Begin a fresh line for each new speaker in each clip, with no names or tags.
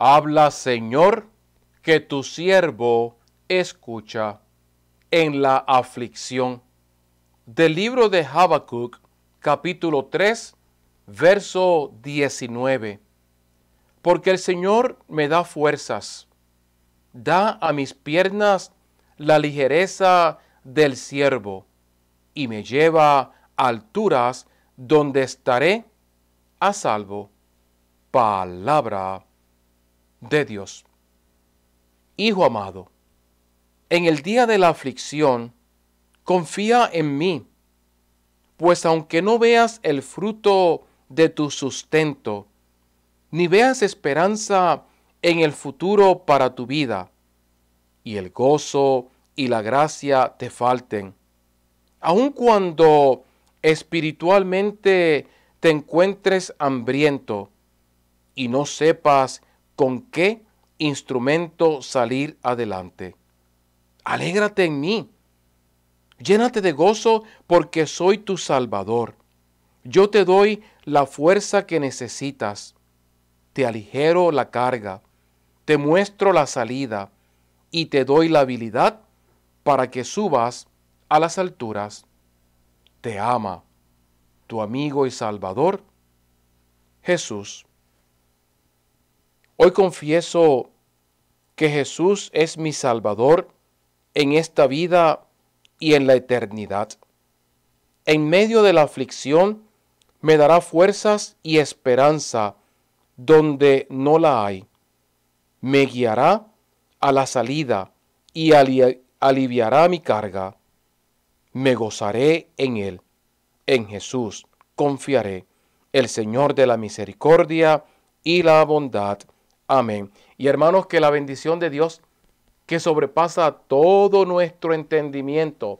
Habla, Señor, que tu siervo escucha en la aflicción. Del libro de Habacuc, capítulo 3, verso 19. Porque el Señor me da fuerzas, da a mis piernas la ligereza del siervo y me lleva a alturas donde estaré a salvo. Palabra de Dios. Hijo amado, en el día de la aflicción, confía en mí, pues aunque no veas el fruto de tu sustento, ni veas esperanza en el futuro para tu vida, y el gozo y la gracia te falten, aun cuando espiritualmente te encuentres hambriento y no sepas con qué instrumento salir adelante. Alégrate en mí. Llénate de gozo porque soy tu Salvador. Yo te doy la fuerza que necesitas. Te aligero la carga. Te muestro la salida y te doy la habilidad para que subas a las alturas. Te ama tu amigo y Salvador, Jesús. Hoy confieso que Jesús es mi Salvador en esta vida y en la eternidad. En medio de la aflicción me dará fuerzas y esperanza donde no la hay. Me guiará a la salida y aliviará mi carga. Me gozaré en Él. En Jesús confiaré, el Señor de la misericordia y la bondad Amén. Y hermanos, que la bendición de Dios, que sobrepasa todo nuestro entendimiento,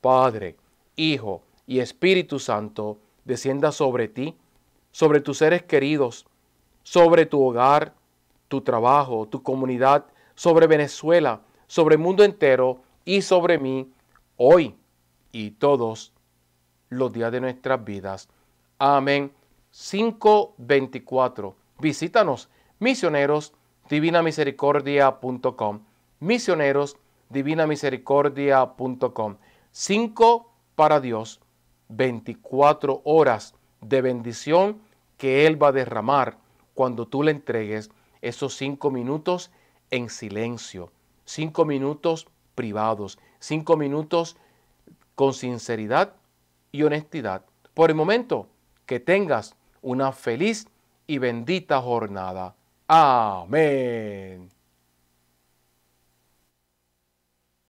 Padre, Hijo y Espíritu Santo, descienda sobre ti, sobre tus seres queridos, sobre tu hogar, tu trabajo, tu comunidad, sobre Venezuela, sobre el mundo entero y sobre mí, hoy y todos los días de nuestras vidas. Amén. 524. Visítanos misioneros divinamisericordia.com, misioneros divinamisericordia.com. 5 para Dios, 24 horas de bendición que Él va a derramar cuando tú le entregues esos cinco minutos en silencio, cinco minutos privados, cinco minutos con sinceridad y honestidad. Por el momento, que tengas una feliz y bendita jornada. 아멘.